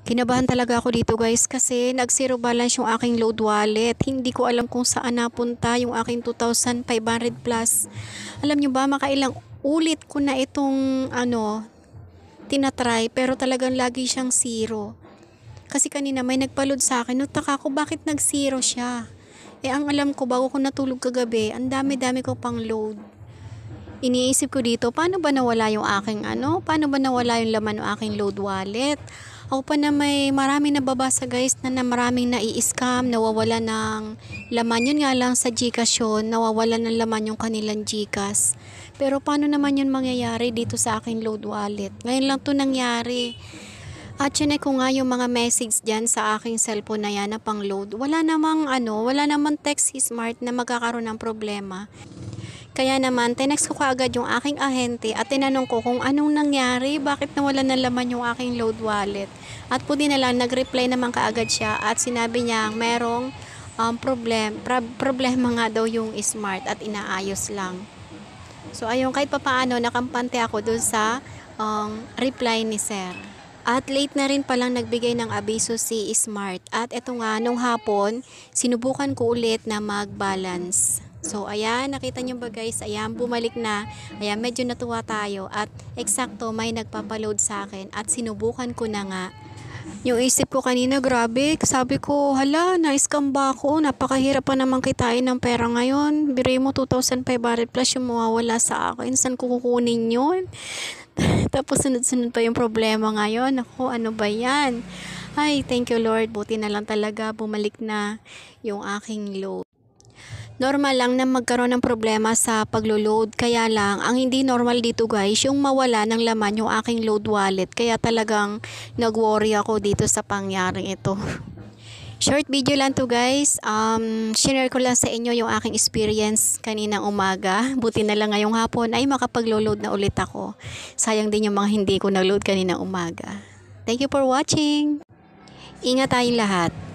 Kinabahan talaga ako dito guys kasi nag-zero balance yung aking load wallet. Hindi ko alam kung saan napunta yung aking 2,500 plus. Alam nyo ba, makailang ulit ko na itong ano, tinatry pero talagang lagi siyang zero. Kasi kanina may nagpalod sa akin, nagtaka ko bakit nag-zero siya. Eh ang alam ko bago ko natulog kagabi, ang dami-dami ko pang load iniisip ko dito, paano ba nawala yung aking ano? Paano ba nawala yung laman ng aking load wallet? Ako pa na may marami nababasa guys na, na maraming nai-scam, nawawala ng laman. Yun nga lang sa Gcash yun, nawawala ng laman yung kanilang Gcash. Pero paano naman yun mangyayari dito sa aking load wallet? Ngayon lang to nangyari. At chinek ko nga yung mga message dyan sa aking cellphone na yan na pang load. Wala namang ano, wala namang text smart na magkakaroon ng problema. Kaya naman, tinext ko kaagad yung aking ahente at tinanong ko kung anong nangyari, bakit nawala ng laman yung aking load wallet. At po din nalang, nag-reply naman kaagad siya at sinabi niya merong um, problem, pra- problema nga daw yung smart at inaayos lang. So ayun, kahit papaano, nakampante ako dun sa um, reply ni sir. At late na rin palang nagbigay ng abiso si Smart. At eto nga, nung hapon, sinubukan ko ulit na mag-balance. So, ayan, nakita nyo ba guys? Ayan, bumalik na. Ayan, medyo natuwa tayo. At eksakto, may nagpapaload sa akin. At sinubukan ko na nga. Yung isip ko kanina, grabe. Sabi ko, hala, na-scam ba ako? Napakahirap pa naman kitain ng pera ngayon. Biray mo 2,500 plus yung mawawala sa akin. Saan ko kukunin yun? Tapos sunod-sunod pa yung problema ngayon. Ako, ano ba yan? Ay, thank you Lord. Buti na lang talaga bumalik na yung aking load normal lang na magkaroon ng problema sa paglo-load. Kaya lang, ang hindi normal dito guys, yung mawala ng laman yung aking load wallet. Kaya talagang nag-worry ako dito sa pangyaring ito. Short video lang to guys. Um, share ko lang sa inyo yung aking experience kaninang umaga. Buti na lang ngayong hapon ay makapaglo-load na ulit ako. Sayang din yung mga hindi ko na-load kaninang umaga. Thank you for watching! Ingat tayong lahat.